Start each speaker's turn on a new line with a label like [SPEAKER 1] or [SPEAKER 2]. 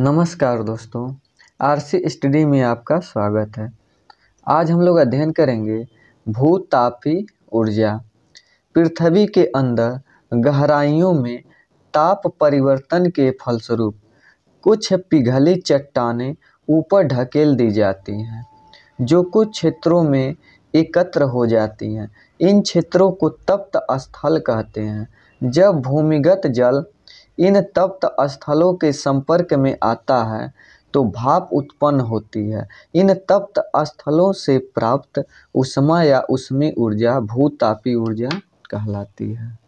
[SPEAKER 1] नमस्कार दोस्तों RC study में आपका स्वागत है आज हम लोग अध्ययन करेंगे भूतापी ऊर्जा पृथ्वी के अंदर गहराइयों में ताप परिवर्तन के फलस्वरूप कुछ पिघली चट्टानें ऊपर ढकेल दी जाती हैं जो कुछ क्षेत्रों में एकत्र हो जाती हैं इन क्षेत्रों को तप्त स्थल कहते हैं जब भूमिगत जल इन तप्त स्थलों के संपर्क में आता है तो भाप उत्पन्न होती है इन तप्त स्थलों से प्राप्त उष्मा या उष्मी ऊर्जा भूतापी ऊर्जा कहलाती है